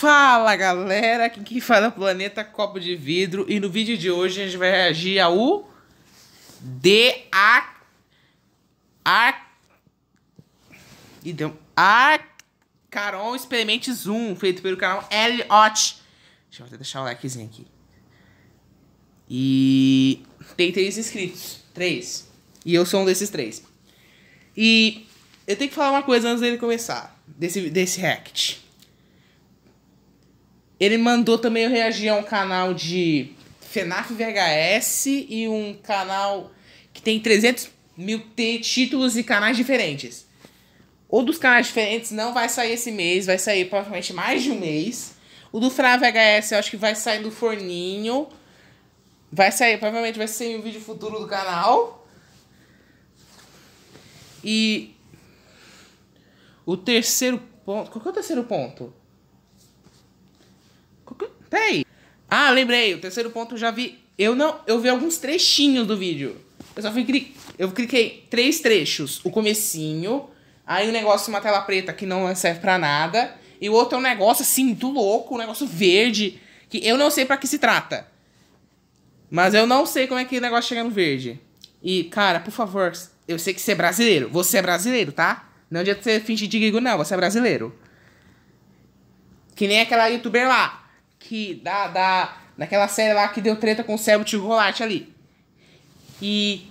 Fala galera, aqui quem fala é Planeta Copo de Vidro e no vídeo de hoje a gente vai reagir ao The Ar... Ar... Então, Arcaron Experimente Zoom, feito pelo canal Elliot. Deixa eu até deixar o likezinho aqui. E tem três inscritos, três. E eu sou um desses três. E eu tenho que falar uma coisa antes dele começar, desse, desse react. Ele mandou também eu reagir a um canal de FNAF VHS e um canal que tem 300 mil títulos e canais diferentes. Ou dos canais diferentes não vai sair esse mês, vai sair provavelmente mais de um mês. O do FNAF VHS eu acho que vai sair do forninho. Vai sair, provavelmente vai ser um vídeo futuro do canal. E o terceiro ponto. Qual que é o terceiro ponto? Ah, lembrei, o terceiro ponto eu já vi. Eu não, eu vi alguns trechinhos do vídeo. Eu só fui cri... eu cliquei três trechos, o comecinho, aí o um negócio uma tela preta que não serve para nada, e o outro é um negócio assim muito louco, um negócio verde, que eu não sei para que se trata. Mas eu não sei como é que o negócio chega no verde. E, cara, por favor, eu sei que você é brasileiro. Você é brasileiro, tá? Não adianta você fingir de gringo, não. Você é brasileiro. Que nem aquela youtuber lá que da, da daquela série lá que deu treta com o Sérgio Tigolate ali. E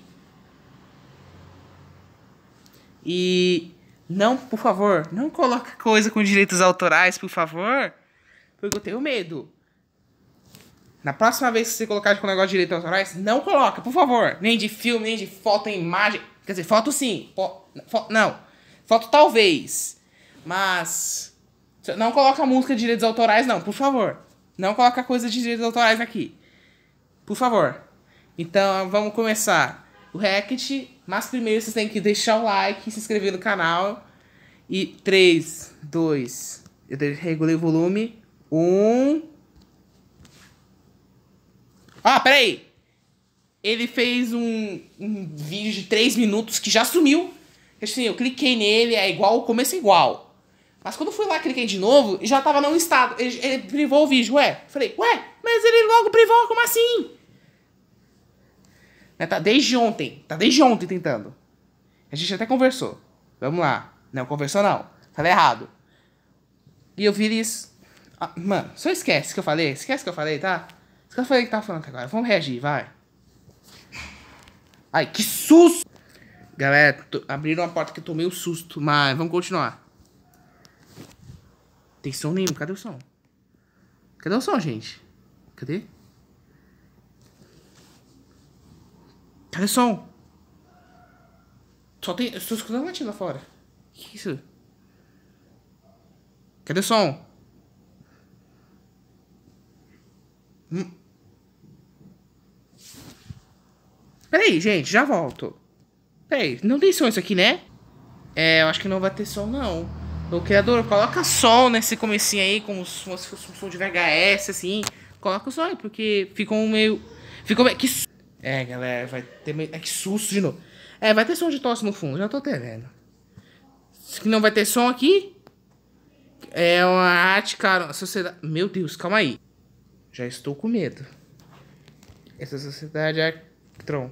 e não, por favor, não coloque coisa com direitos autorais, por favor, porque eu tenho medo. Na próxima vez que você colocar com negócio de direitos autorais, não coloca, por favor. Nem de filme, nem de foto, nem imagem. Quer dizer, foto sim. Fo não. Foto talvez. Mas. Não coloca música de direitos autorais, não, por favor. Não coloca coisa de direitos autorais aqui. Por favor. Então, vamos começar o Hackett. Mas primeiro vocês têm que deixar o like, se inscrever no canal. E 3, 2... Eu regulei o volume. 1... Um... Ah, peraí! Ele fez um, um vídeo de 3 minutos que já sumiu. Assim, eu cliquei nele, é igual, o começo é igual. Mas quando eu fui lá, cliquei de novo, já tava num estado. Ele, ele, privou o vídeo, ué. Falei, ué, mas ele logo privou, como assim? Né, tá desde ontem, tá desde ontem tentando. A gente até conversou. Vamos lá. Não conversou não, Falei errado. E eu vi isso. Ah, mano, só esquece que eu falei, esquece que eu falei, tá? Esquece que eu falei que tava falando agora. Vamos reagir, vai. Ai, que susto! Galera, abriram a porta que eu tomei o um susto, mas vamos continuar. Tem som nenhum. Cadê o som? Cadê o som, gente? Cadê? Cadê o som? Só tem. estou escutando latido lá fora. Que é isso? Cadê o som? Hum. Peraí, gente, já volto. Peraí, não tem som isso aqui, né? É, eu acho que não vai ter som, não. O criador, coloca som nesse comecinho aí, como se fosse um som de VHS, assim. Coloca o som aí, porque ficou meio. Ficou meio. Que... É, galera, vai ter meio. É que susto de novo. É, vai ter som de tosse no fundo, já tô até vendo. Se não vai ter som aqui. É uma arte, cara. Uma sociedade. Meu Deus, calma aí. Já estou com medo. Essa sociedade é. Tron.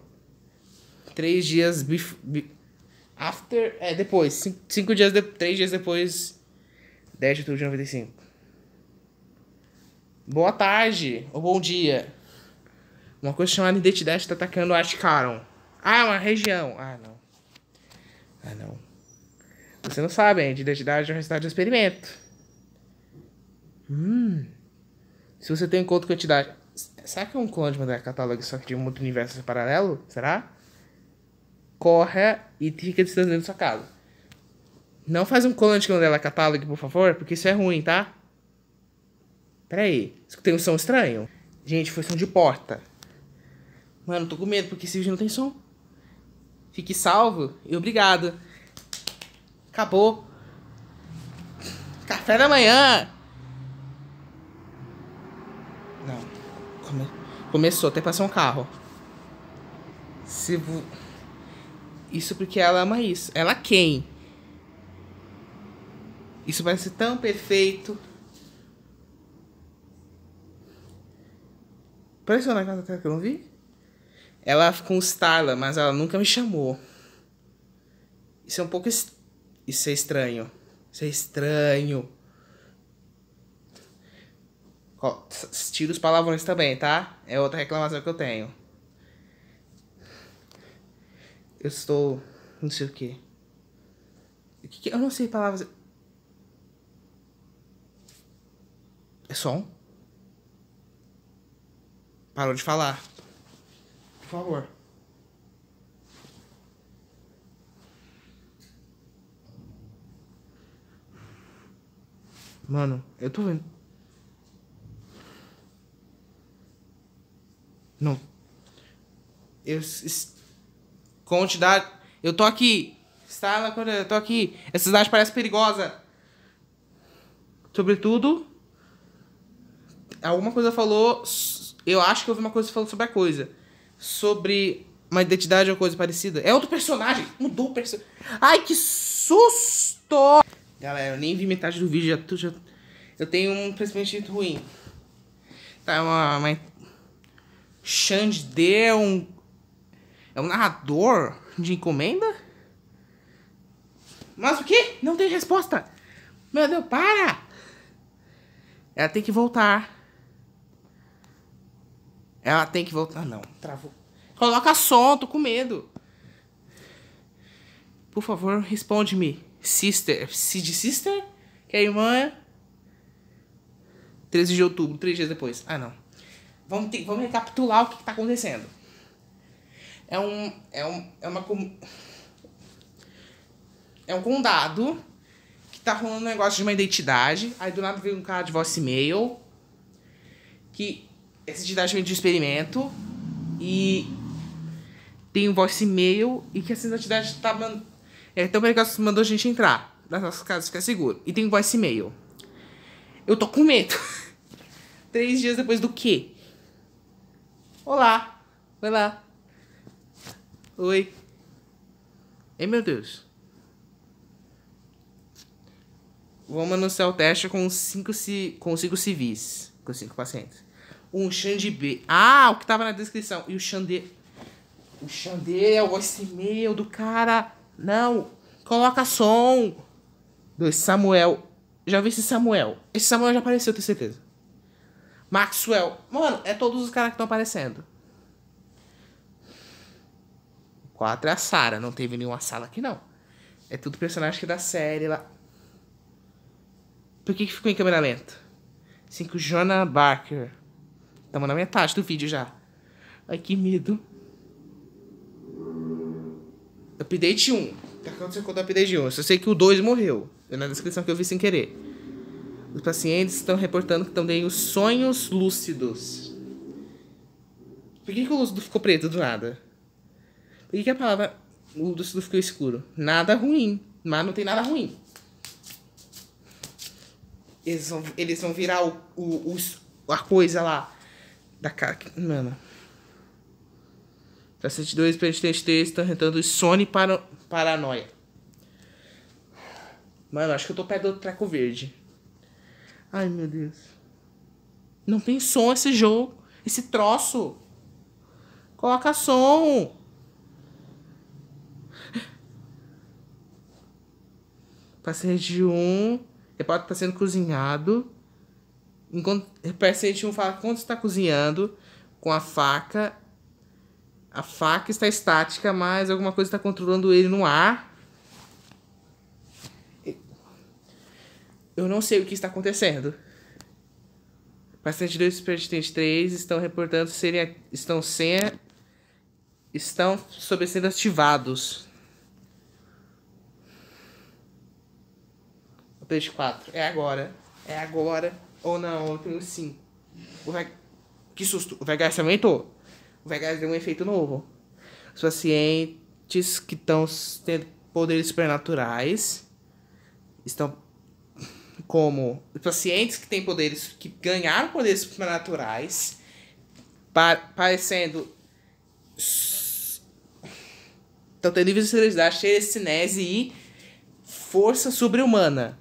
Três dias bif... Bif... After. É, depois. Cinco, cinco dias. De, três dias depois. 10 de outubro de 95. Boa tarde. Ou bom dia. Uma coisa chamada identidade está atacando Ashkaron. Ah, uma região. Ah, não. Ah, não. Você não sabe, hein? De identidade é um resultado de experimento. Hum. Se você tem um encontro com a entidade. Será que é um clone de mandar catálogo só que de um outro universo paralelo? Será? corre e fica distante dentro da sua casa. Não faz um clone de Candela é Catálogo, por favor, porque isso é ruim, tá? Peraí, escutei um som estranho? Gente, foi som de porta. Mano, tô com medo, porque esse vídeo não tem som. Fique salvo e obrigado. Acabou. Café da manhã! Não. Come... Começou, até passou um carro. Se... Isso porque ela ama isso. Ela quem? Isso parece tão perfeito. Apareceu naquela tela que eu não vi? Ela ficou um mas ela nunca me chamou. Isso é um pouco. Est... Isso é estranho. Isso é estranho. Tira os palavrões também, tá? É outra reclamação que eu tenho eu estou não sei o quê. O que, que eu não sei palavras. É som? Parou de falar. Por favor. Mano, eu tô vendo. Não. Eu quantidade. Eu tô aqui. Estava quando eu tô aqui. Essa cidade parece perigosa. Sobretudo, alguma coisa falou. Eu acho que houve uma coisa falando sobre a coisa. Sobre uma identidade ou coisa parecida. É outro personagem. Mudou o personagem. Ai, que susto! Galera, eu nem vi metade do vídeo. Já, já, eu tenho um pressentimento ruim. Tá, uma, uma... Xande deu um é um narrador de encomenda? Mas o quê? Não tem resposta! Meu Deus, para! Ela tem que voltar. Ela tem que voltar. Não, travou. Coloca som, tô com medo. Por favor, responde-me. Sister. De sister? Que é irmã. 13 de outubro, três dias depois. Ah, não. Vamos, ter, vamos recapitular o que, que tá acontecendo é um. É, um, é uma. É um condado que tá rolando um negócio de uma identidade. Aí do nada veio um cara de voice e-mail que essa identidade vem de um experimento e tem um voice e-mail e que essa identidade tá. mandando É, então perigoso que mandou a gente entrar nas nossas casas, ficar seguro. E tem um voice e-mail. Eu tô com medo. Três dias depois do quê? Olá. Vai lá. Oi. Ei, meu Deus. Vamos anunciar o teste com cinco, com cinco civis. Com cinco pacientes. Um Xande B. Ah, o que tava na descrição. E o Xande... O Xande é o voice meu do cara. Não. Coloca som. Do Samuel. Já vi esse Samuel. Esse Samuel já apareceu, tenho certeza. Maxwell. Mano, é todos os caras que estão aparecendo. 4 é a Sara. Não teve nenhuma sala aqui, não. É tudo personagem que é da série lá. Por que, que ficou em câmera lenta? Assim 5 Jonah Barker. Tamo na metade do vídeo já. Ai, que medo. Update 1. Tá acontecendo com o update 1. Eu só sei que o 2 morreu. Na descrição que eu vi sem querer. Os pacientes estão reportando que também os sonhos lúcidos. Por que, que o lúcido ficou preto do nada? o que, que é a palavra o Lúcido ficou escuro? Nada ruim. Mas não tem nada ruim. Eles vão, eles vão virar o, o, os, a coisa lá da cara. Mano. Pra 72, Presidente 3 tá tentando Sony para, paranoia. Mano, acho que eu tô perto do treco verde. Ai, meu Deus. Não tem som esse jogo. Esse troço. Coloca som. paciente 1 um repórter está sendo cozinhado. Enquanto, o paciente 1 fala quando está cozinhando com a faca. A faca está estática, mas alguma coisa está controlando ele no ar. Eu não sei o que está acontecendo. Paciente 2 e superintendente 3 estão reportando serem, estão, sem, estão sob sendo ativados. Play 4. É agora. É agora. Ou não, eu tenho sim. O Que susto. O VHS aumentou. O VHS deu um efeito novo. Os pacientes que estão tendo poderes supernaturais estão como os pacientes que têm poderes que ganharam poderes supernaturais pa parecendo estão tendo visibilidade, cheia de cinese e força sobre-humana.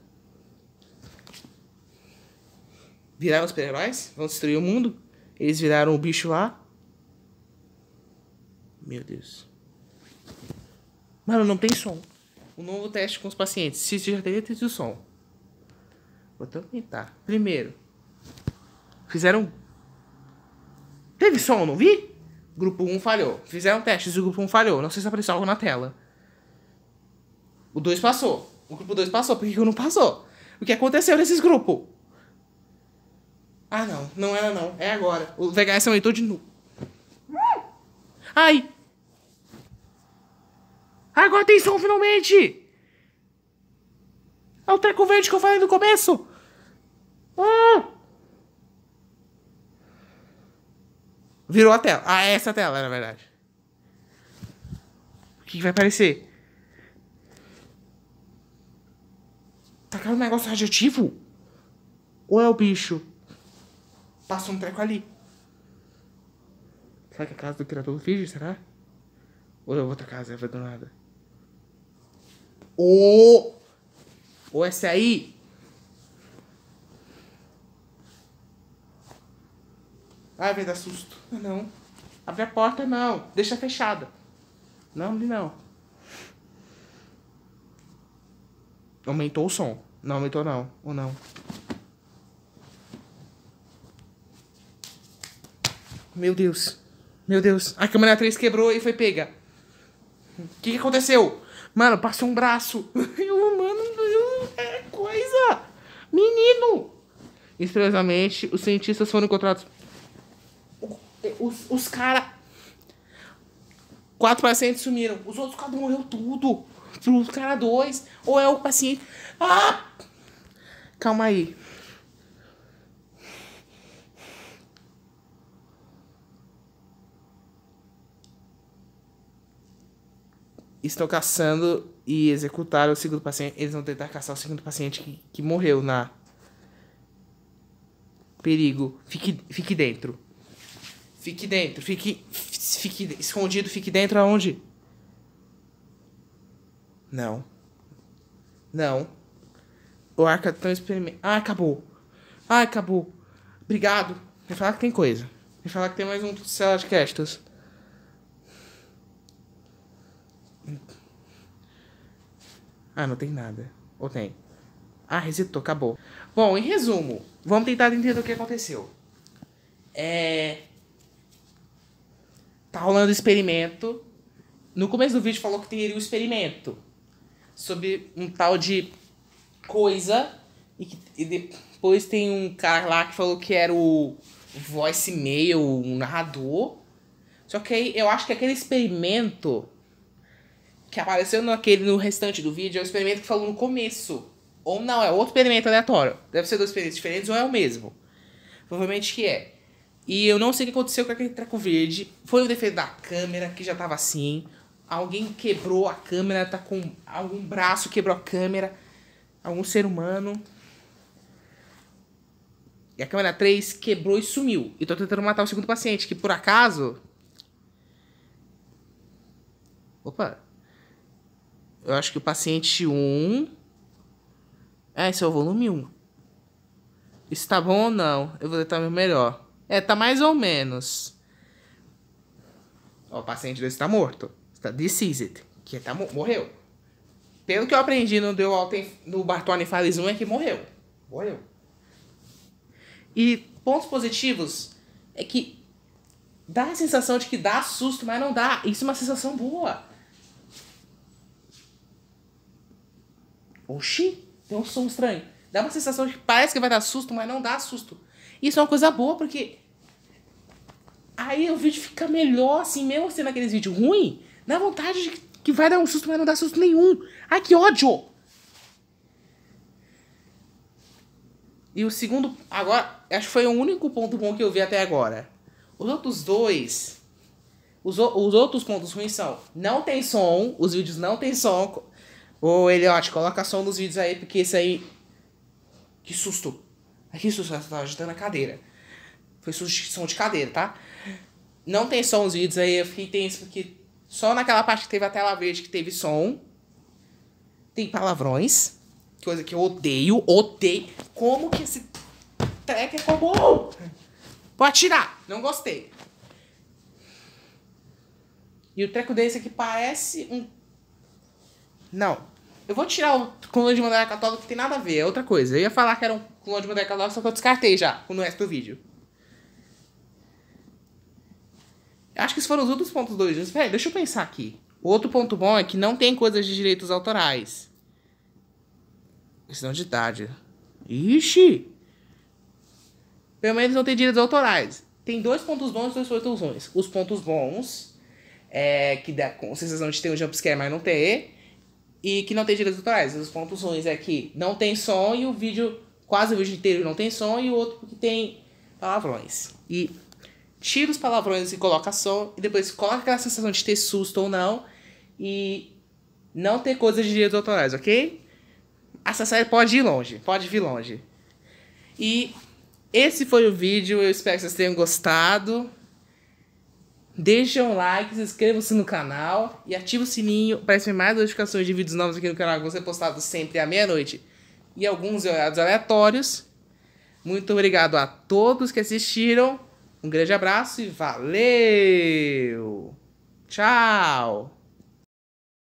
viraram super-heróis? Vão destruir o mundo? Eles viraram o bicho lá? Meu Deus. Mano, não tem som. O novo teste com os pacientes. Se já teria tido som. Vou tentar. Primeiro. Fizeram. Teve som, não vi? Grupo 1 falhou. Fizeram testes e o grupo 1 falhou. Não sei se apareceu algo na tela. O 2 passou. O grupo 2 passou. Por que, não passou? O que aconteceu nesses grupos? Ah, não. Não era, não. É agora. O VHS é um leitor de nu. Ai! Agora tem som, finalmente! É o treco verde que eu falei no começo! Ah! Virou a tela. Ah, é essa tela, na verdade. O que, que vai aparecer? Tá caindo um negócio radioativo? Ou é o bicho? Passa um treco ali. Será que é a casa do criador do Fiji, Será? Ou é outra casa abandonada? Ou. Ou é essa aí? Ai, vai dar susto. Não. Abre a porta, não. Deixa fechada. Não, não. Aumentou o som. Não aumentou, não. Ou não. Meu Deus. Meu Deus. A câmera 3 quebrou e foi pega. O que, que aconteceu? Mano, passou um braço. Eu, mano, é coisa. Menino. Estranhamente, os cientistas foram encontrados. É, os, os caras. Quatro pacientes sumiram. Os outros quatro morreu tudo. Os caras dois. Ou é o paciente. Ah! Calma aí. estão caçando e executaram o segundo paciente. Eles vão tentar caçar o segundo paciente que, que morreu na. Perigo. Fique, fique dentro. Fique dentro. Fique, fique. Escondido, fique dentro aonde? Não. Não. O arca tá tão experimenta. Ah, acabou. Ah, acabou. Obrigado. Me falar que tem coisa. Me falar que tem mais um de Castos. Ah, não tem nada. Ou tem? Ah, resetou, acabou. Bom, em resumo, vamos tentar entender o que aconteceu. É. Tá rolando experimento. No começo do vídeo falou que teria um experimento sobre um tal de coisa. E, que, e depois tem um cara lá que falou que era o voicemail, um narrador. Só que aí eu acho que aquele experimento que apareceu naquele, no restante do vídeo é o experimento que falou no começo. Ou não, é outro experimento aleatório. Deve ser dois experimentos diferentes ou é o mesmo. Provavelmente que é. E eu não sei o que aconteceu com aquele treco verde. Foi o defeito da câmera, que já tava assim. Alguém quebrou a câmera, tá com algum braço quebrou a câmera. Algum ser humano. E a câmera 3 quebrou e sumiu. E tô tentando matar o segundo paciente, que por acaso. Opa, eu acho que o paciente 1. É, esse é o volume 1. Isso tá bom ou não? Eu vou tentar meu melhor. É, tá mais ou menos. Ó, o paciente 2 tá morto. Está deceased, Que tá, morreu. Pelo que eu aprendi no, deu no Bartone Fales 1 é que morreu. Morreu. E pontos positivos é que dá a sensação de que dá susto, mas não dá. Isso é uma sensação boa. oxi, tem um som estranho. Dá uma sensação de que parece que vai dar susto, mas não dá susto. Isso é uma coisa boa, porque aí o vídeo fica melhor, assim, mesmo sendo aqueles vídeos ruins, dá vontade de que vai dar um susto, mas não dá susto nenhum. Ai, que ódio! E o segundo, agora, acho que foi o único ponto bom que eu vi até agora. Os outros dois, os, os outros pontos ruins são, não tem som, os vídeos não tem som, Ô, Eliote coloca som nos vídeos aí, porque isso aí. Que susto! Que susto, ela tava agitando a cadeira. Foi som de cadeira, tá? Não tem som nos vídeos aí, eu fiquei tenso porque só naquela parte que teve a tela verde que teve som. Tem palavrões. Coisa que eu odeio, odeio. Como que esse track é comum? Pode tirar, não gostei. E o treco desse aqui parece um não. Eu vou tirar o clone de Mandela Católica, que tem nada a ver, é outra coisa. Eu ia falar que era um clone de Mandela Católica, só que eu descartei já, no resto do vídeo. Eu acho que esses foram os outros pontos doidos. Velho, deixa eu pensar aqui. O outro ponto bom é que não tem coisas de direitos autorais. Questão de idade. Ixi! Pelo menos não tem direitos autorais. Tem dois pontos bons e dois pontos ruins. Os pontos bons é que dá com sensação de ter um jumpscare, mas não ter e que não tem direitos autorais. Os pontos ruins é que não tem som e o vídeo, quase o vídeo inteiro não tem som e o outro que tem palavrões. E tira os palavrões e coloca som e depois coloca aquela sensação de ter susto ou não e não ter coisas de direitos autorais, ok? Essa série pode ir longe, pode vir longe. E esse foi o vídeo, eu espero que vocês tenham gostado. Deixe um like, se inscreva-se no canal e ative o sininho para receber mais notificações de vídeos novos aqui no canal, que vão ser postados sempre à meia-noite e alguns horários aleatórios. Muito obrigado a todos que assistiram. Um grande abraço e valeu! Tchau!